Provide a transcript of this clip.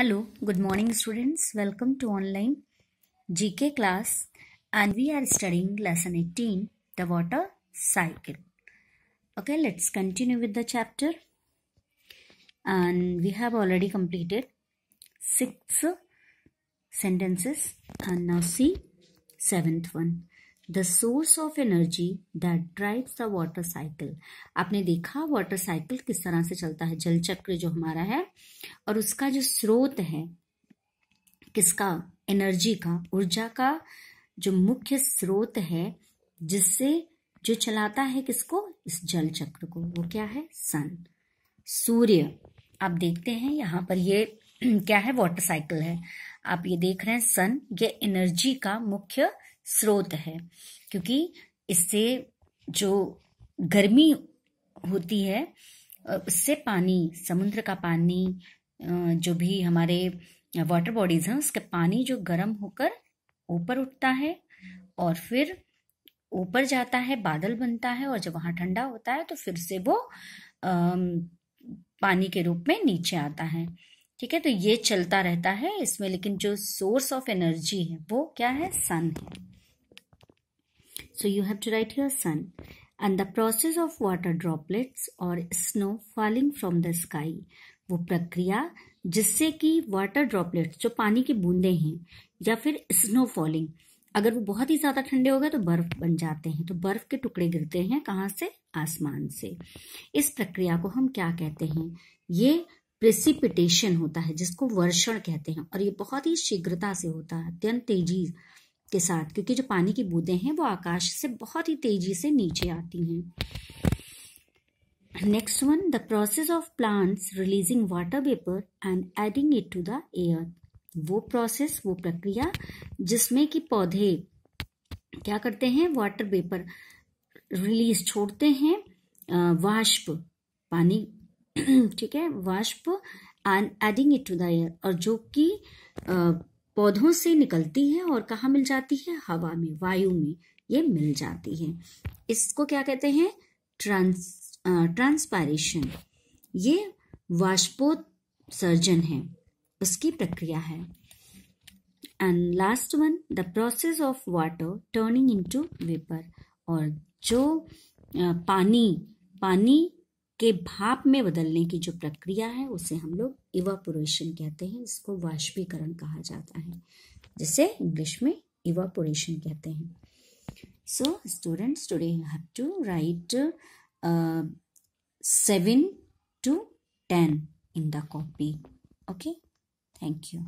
Hello, good morning students. Welcome to online GK class and we are studying lesson 18, the water cycle. Okay, let's continue with the chapter. And we have already completed six sentences and now see seventh one. The source of energy that drives the water cycle आपने देखा water cycle किस तरह से चलता है जल चक्र जो हमारा है और उसका जो स्रोत है किसका एनर्जी का ऊर्जा का जो मुख्य स्रोत है जिससे जो चलाता है किसको इस जल चक्र को वो क्या है सन सूर्य आप देखते हैं यहाँ पर ये क्या है वाटर साइकिल है आप ये देख रहे हैं सन ये एनर्जी का मुख्य स्रोत है क्योंकि इससे जो गर्मी होती है उससे पानी समुद्र का पानी जो भी हमारे वाटर बॉडीज हैं उसका पानी जो गर्म होकर ऊपर उठता है और फिर ऊपर जाता है बादल बनता है और जब वहाँ ठंडा होता है तो फिर से वो पानी के रूप में नीचे आता है ठीक है तो ये चलता रहता है इसमें लेकिन जो सोर्स ऑफ एनर्जी है वो क्या है सन है So you have to write here sun and the process of water droplets or snow falling from the sky वो प्रक्रिया जिससे कि वाटर ड्रॉपलेट्स जो पानी की बूंदे हैं या फिर स्नो फॉलिंग अगर वो बहुत ही ज़्यादा ठंडे हो गए तो बर्फ बन जाते हैं तो बर्फ के टुकड़े गिरते हैं कहाँ से आसमान से इस प्रक्रिया को हम क्या कहते हैं ये प्रेसिपिटेशन होता है जिसको वर्षण कहते हैं और ये बहुत ही शीघ्रता से होता है अत्यंत तेजी के साथ क्योंकि जो पानी की बूंदें हैं वो आकाश से बहुत ही तेजी से नीचे आती हैं next one the process of plants releasing water vapour and adding it to the air वो प्रोसेस वो प्रक्रिया जिसमें कि पौधे क्या करते हैं वाटर वेपर रिलीज छोड़ते हैं वाष्प पानी ठीक है वाष्प and adding it to the air और जो कि पौधों से निकलती है और कहाँ मिल जाती है हवा में वायु में ये मिल जाती है इसको क्या कहते हैं ट्रांस ट्रांसपारेशन ये वाष्पोत्सर्जन है उसकी प्रक्रिया है and last one the process of water turning into vapour और जो पानी पानी के भाप में बदलने की जो प्रक्रिया है उसे हम लोग इवापोरेशन कहते हैं इसको वाष्पीकरण कहा जाता है जिसे इंग्लिश में इवापोरेशन कहते हैं so students today you have to write seven to ten in the copy okay thank you